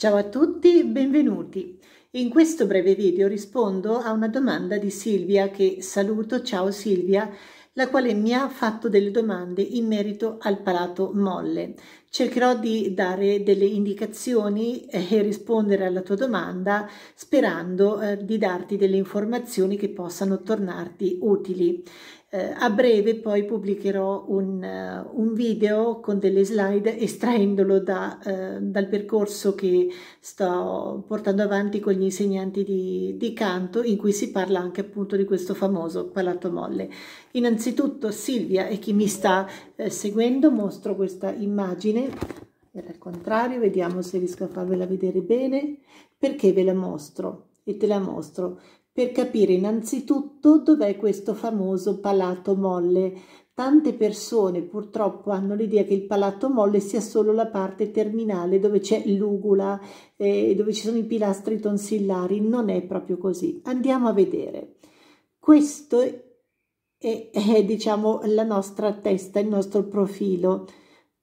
Ciao a tutti benvenuti. In questo breve video rispondo a una domanda di Silvia che saluto, ciao Silvia, la quale mi ha fatto delle domande in merito al palato molle. Cercherò di dare delle indicazioni eh, e rispondere alla tua domanda sperando eh, di darti delle informazioni che possano tornarti utili. Eh, a breve poi pubblicherò un, uh, un, video con delle slide estraendolo da, uh, dal percorso che sto portando avanti con gli insegnanti di, di, canto in cui si parla anche appunto di questo famoso palato molle. Innanzitutto Silvia e chi mi sta eh, seguendo mostro questa immagine, era il contrario, vediamo se riesco a farvela vedere bene, perché ve la mostro e te la mostro per capire innanzitutto dov'è questo famoso palato molle. Tante persone purtroppo hanno l'idea che il palato molle sia solo la parte terminale dove c'è l'ugula, eh, dove ci sono i pilastri tonsillari. Non è proprio così. Andiamo a vedere. Questo è, è, è diciamo, la nostra testa, il nostro profilo.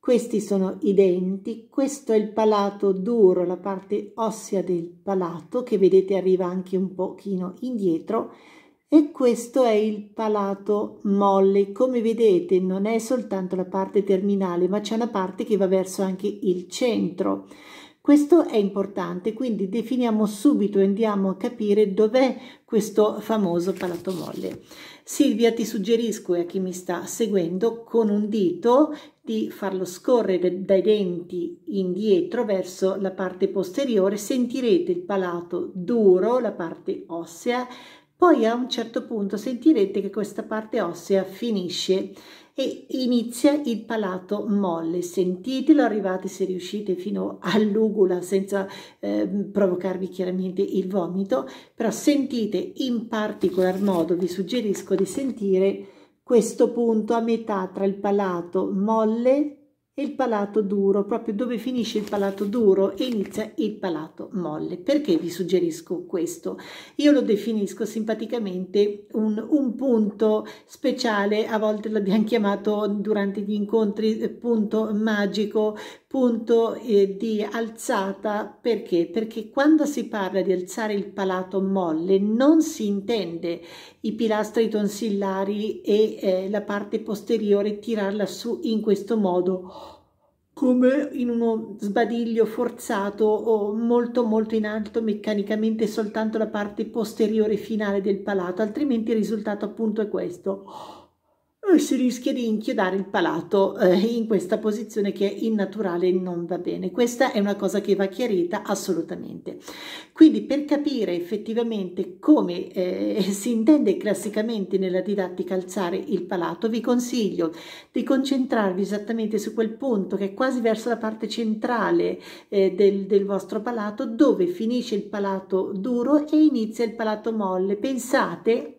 Questi sono i denti, questo è il palato duro, la parte ossea del palato che vedete arriva anche un pochino indietro e questo è il palato molle. Come vedete non è soltanto la parte terminale ma c'è una parte che va verso anche il centro. Questo è importante, quindi definiamo subito e andiamo a capire dov'è questo famoso palato molle. Silvia ti suggerisco e a chi mi sta seguendo con un dito di farlo scorrere dai denti indietro verso la parte posteriore, sentirete il palato duro, la parte ossea, poi a un certo punto sentirete che questa parte ossea finisce e inizia il palato molle. Sentitelo, arrivate se riuscite fino all'ugula senza eh, provocarvi chiaramente il vomito, però sentite in particolar modo, vi suggerisco di sentire questo punto a metà tra il palato molle il palato duro, proprio dove finisce il palato duro e inizia il palato molle. Perché vi suggerisco questo? Io lo definisco simpaticamente un, un punto speciale, a volte l'abbiamo chiamato durante gli incontri eh, punto magico, punto eh, di alzata perché? Perché quando si parla di alzare il palato molle non si intende i pilastri tonsillari e eh, la parte posteriore tirarla su in questo modo come in uno sbadiglio forzato o molto molto in alto meccanicamente soltanto la parte posteriore finale del palato altrimenti il risultato appunto è questo eh, si rischia di inchiodare il palato eh, in questa posizione che è innaturale e non va bene. Questa è una cosa che va chiarita assolutamente. Quindi per capire effettivamente come eh, si intende classicamente nella didattica alzare il palato, vi consiglio di concentrarvi esattamente su quel punto che è quasi verso la parte centrale eh, del, del vostro palato, dove finisce il palato duro e inizia il palato molle. Pensate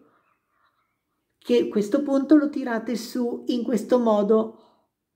che questo punto lo tirate su in questo modo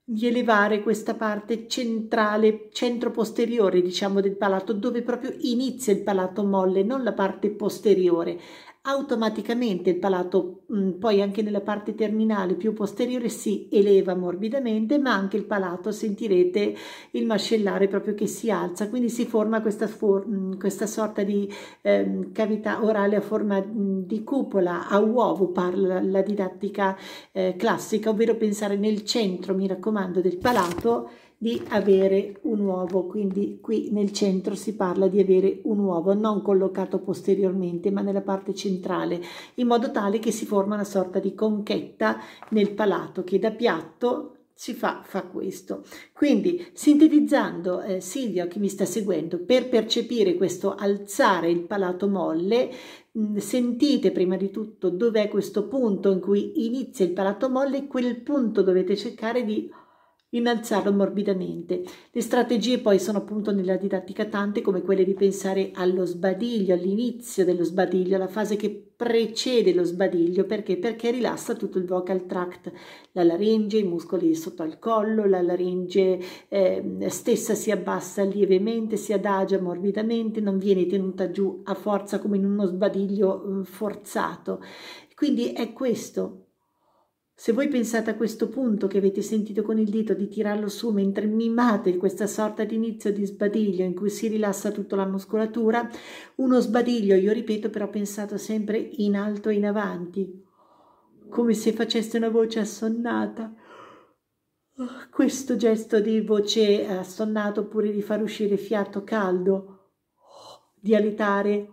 di elevare questa parte centrale, centro posteriore, diciamo, del palato, dove proprio inizia il palato molle, non la parte posteriore automaticamente il palato mh, mm, poi anche nella parte terminale più posteriore si eleva morbidamente ma anche il palato sentirete il mascellare proprio che si alza quindi si forma questa, for mm, questa sorta di ehm, cavità orale a forma mh, mm, di cupola a uovo parla la didattica eh, classica ovvero pensare nel centro mi raccomando del palato di avere un uovo, quindi qui nel centro si parla di avere un uovo non collocato posteriormente ma nella parte centrale centrale, in modo tale che si forma una sorta di conchetta nel palato che da piatto si fa, fa questo. Quindi, sintetizzando, eh, Silvia, che mi sta seguendo, per percepire questo alzare il palato molle, sentite prima di tutto dov'è questo punto in cui inizia il palato molle, quel punto dovete cercare di innalzarlo morbidamente. Le strategie poi sono appunto nella didattica tante come quelle di pensare allo sbadiglio, all'inizio dello sbadiglio, alla fase che precede lo sbadiglio, perché? Perché rilassa tutto il vocal tract, la laringe, i muscoli sotto al collo, la laringe eh, stessa si abbassa lievemente, si adagia morbidamente, non viene tenuta giù a forza come in uno sbadiglio eh, forzato. Quindi è questo se voi pensate a questo punto che avete sentito con il dito di tirarlo su mentre mimate questa sorta di inizio di sbadiglio in cui si rilassa tutta la muscolatura, uno sbadiglio, io ripeto, però pensato sempre in alto e in avanti, come se faceste una voce assonnata. Ah, questo gesto di voce assonnata oppure di far uscire fiato caldo, di alitare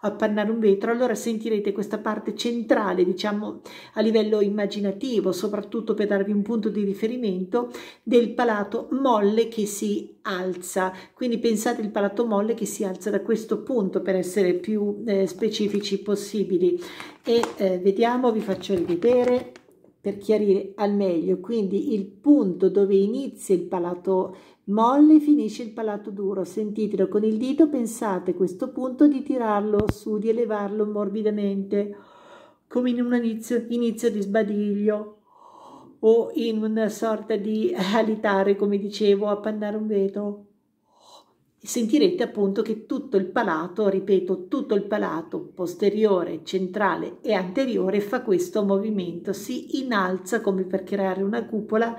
appannare un vetro, allora sentirete questa parte centrale, diciamo a livello immaginativo, soprattutto per darvi un punto di riferimento, del palato molle che si alza. Quindi pensate il palato molle che si alza da questo punto per essere più eh, specifici possibili. E eh, vediamo, vi faccio rivedere per chiarire al meglio, quindi il punto dove inizia il palato molle finisce il palato duro. Sentitelo con il dito, pensate a questo punto di tirarlo su, di elevarlo morbidamente, come in un inizio, inizio di sbadiglio o in una sorta di alitare, come dicevo, appannare un vetro sentirete appunto che tutto il palato, ripeto, tutto il palato posteriore, centrale e anteriore fa questo movimento, si innalza come per creare una cupola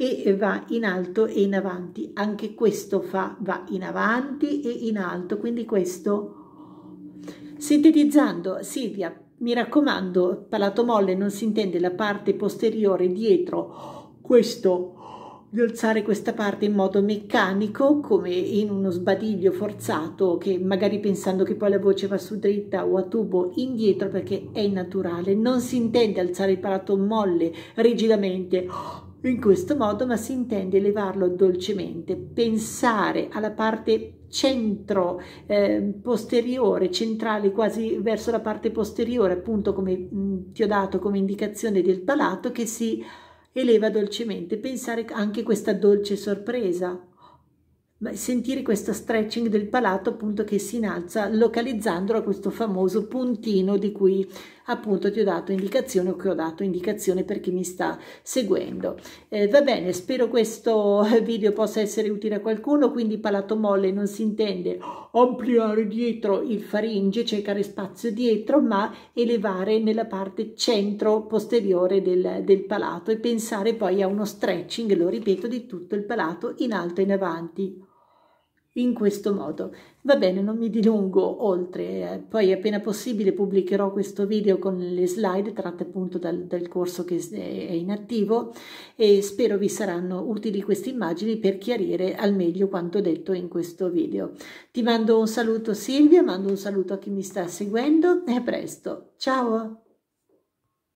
e va in alto e in avanti. Anche questo fa, va in avanti e in alto, quindi questo... Sintetizzando, Silvia, mi raccomando, palato molle non si intende la parte posteriore dietro, questo di alzare questa parte in modo meccanico, come in uno sbadiglio forzato, che magari pensando che poi la voce va su dritta o a tubo indietro perché è naturale. Non si intende alzare il palato molle rigidamente in questo modo, ma si intende levarlo dolcemente, pensare alla parte centro eh, posteriore, centrale quasi verso la parte posteriore, appunto come mh, ti ho dato come indicazione del palato che si eleva dolcemente pensare anche a questa dolce sorpresa, sentire questo stretching del palato appunto che si innalza localizzandolo a questo famoso puntino di cui appunto ti ho dato indicazione o che ho dato indicazione per chi mi sta seguendo. Eh, va bene, spero questo video possa essere utile a qualcuno, quindi palato molle non si intende ampliare dietro il faringe, cercare spazio dietro, ma elevare nella parte centro posteriore del, del palato e pensare poi a uno stretching, lo ripeto, di tutto il palato in alto e in avanti in questo modo. Va bene, non mi dilungo oltre, eh. poi appena possibile pubblicherò questo video con le slide tratte appunto dal, dal corso che è in attivo e spero vi saranno utili queste immagini per chiarire al meglio quanto detto in questo video. Ti mando un saluto Silvia, mando un saluto a chi mi sta seguendo e a presto. Ciao!